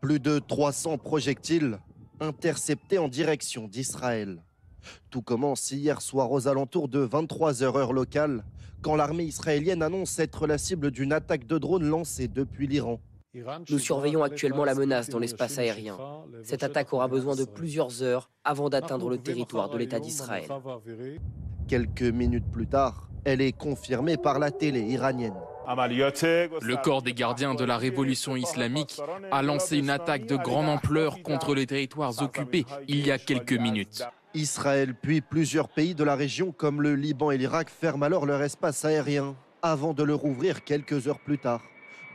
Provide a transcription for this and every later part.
Plus de 300 projectiles interceptés en direction d'Israël. Tout commence hier soir aux alentours de 23h heure locale, quand l'armée israélienne annonce être la cible d'une attaque de drones lancée depuis l'Iran. Nous surveillons actuellement la menace dans l'espace aérien. Cette attaque aura besoin de plusieurs heures avant d'atteindre le territoire de l'État d'Israël. Quelques minutes plus tard, elle est confirmée par la télé iranienne. Le corps des gardiens de la révolution islamique a lancé une attaque de grande ampleur contre les territoires occupés il y a quelques minutes. Israël puis plusieurs pays de la région comme le Liban et l'Irak ferment alors leur espace aérien avant de le rouvrir quelques heures plus tard.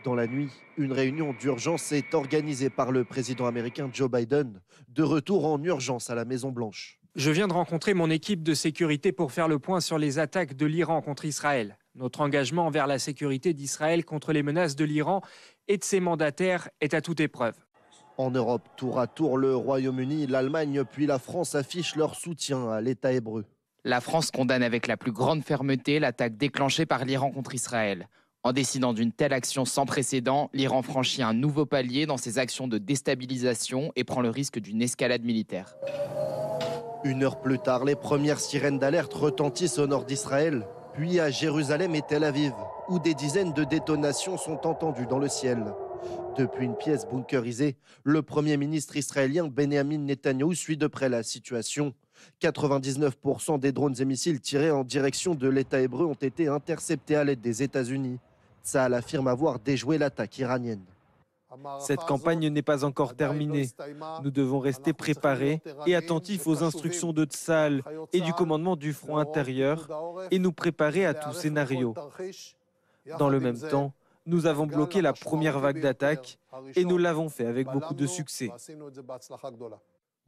Dans la nuit, une réunion d'urgence est organisée par le président américain Joe Biden, de retour en urgence à la Maison-Blanche. Je viens de rencontrer mon équipe de sécurité pour faire le point sur les attaques de l'Iran contre Israël. Notre engagement envers la sécurité d'Israël contre les menaces de l'Iran et de ses mandataires est à toute épreuve. En Europe, tour à tour, le Royaume-Uni, l'Allemagne puis la France affichent leur soutien à l'État hébreu. La France condamne avec la plus grande fermeté l'attaque déclenchée par l'Iran contre Israël. En décidant d'une telle action sans précédent, l'Iran franchit un nouveau palier dans ses actions de déstabilisation et prend le risque d'une escalade militaire. Une heure plus tard, les premières sirènes d'alerte retentissent au nord d'Israël puis à Jérusalem et Tel Aviv, où des dizaines de détonations sont entendues dans le ciel. Depuis une pièce bunkerisée, le Premier ministre israélien Benjamin Netanyahou suit de près la situation. 99% des drones et missiles tirés en direction de l'État hébreu ont été interceptés à l'aide des États-Unis. Ça affirme avoir déjoué l'attaque iranienne. Cette campagne n'est pas encore terminée. Nous devons rester préparés et attentifs aux instructions de Tsal et du commandement du front intérieur et nous préparer à tout scénario. Dans le même temps, nous avons bloqué la première vague d'attaque et nous l'avons fait avec beaucoup de succès.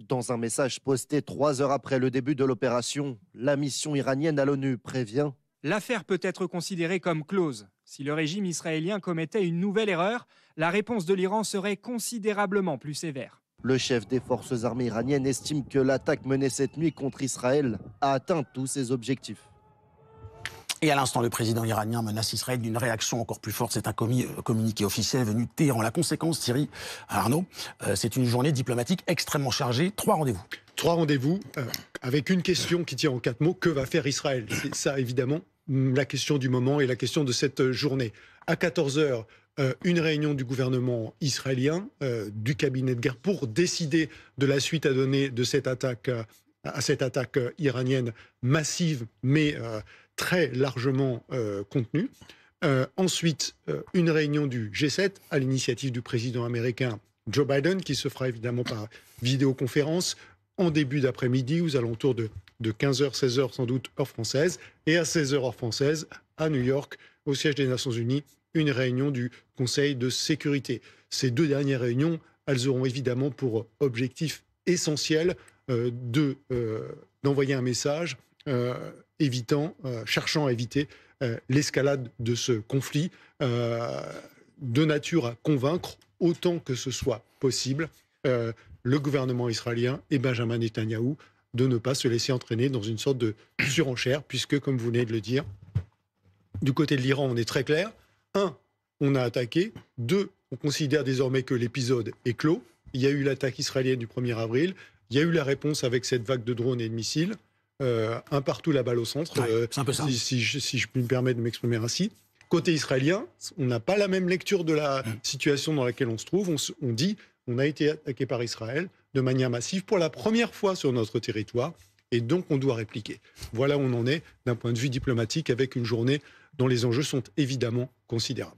Dans un message posté trois heures après le début de l'opération, la mission iranienne à l'ONU prévient L'affaire peut être considérée comme close. Si le régime israélien commettait une nouvelle erreur, la réponse de l'Iran serait considérablement plus sévère. Le chef des forces armées iraniennes estime que l'attaque menée cette nuit contre Israël a atteint tous ses objectifs. Et à l'instant, le président iranien menace Israël d'une réaction encore plus forte. C'est un euh, communiqué officiel venu de Téhéran. La conséquence, Thierry Arnaud, euh, c'est une journée diplomatique extrêmement chargée. Trois rendez-vous. Trois rendez-vous euh, avec une question qui tient en quatre mots. Que va faire Israël C'est ça, évidemment, Hum, la question du moment et la question de cette euh, journée. À 14h, euh, une réunion du gouvernement israélien, euh, du cabinet de guerre, pour décider de la suite à donner de cette attaque, à cette attaque iranienne massive, mais très largement contenue. ensuite, une réunion du G7 à l'initiative du président américain Joe Biden, qui se fera évidemment par vidéoconférence en début d'après-midi, aux alentours de de 15h, 16h sans doute, heure française, et à 16h, heure française, à New York, au siège des Nations Unies, une réunion du Conseil de sécurité. Ces deux dernières réunions, elles auront évidemment pour objectif essentiel euh, de, euh, d'envoyer un message euh, évitant, cherchant à éviter l'escalade de ce conflit, de nature à convaincre autant que ce soit possible le gouvernement israélien et Benjamin Netanyahu de ne pas se laisser entraîner dans une sorte de surenchère, puisque, comme vous venez de le dire, du côté de l'Iran, on est très clair. Un, on a attaqué. Deux, on considère désormais que l'épisode est clos. Il y a eu l'attaque israélienne du 1er avril. Il y a eu la réponse avec cette vague de drones et de missiles. Euh, un partout la balle au centre. Euh, si, je, me permets de m'exprimer ainsi. Côté israélien, on n'a pas la même lecture de la mm. situation dans laquelle on se trouve. On, on dit on a été attaqué par Israël de manière massive pour la première fois sur notre territoire. Et donc, on doit répliquer. Voilà où on en est d'un point de vue diplomatique avec une journée dont les enjeux sont évidemment considérables.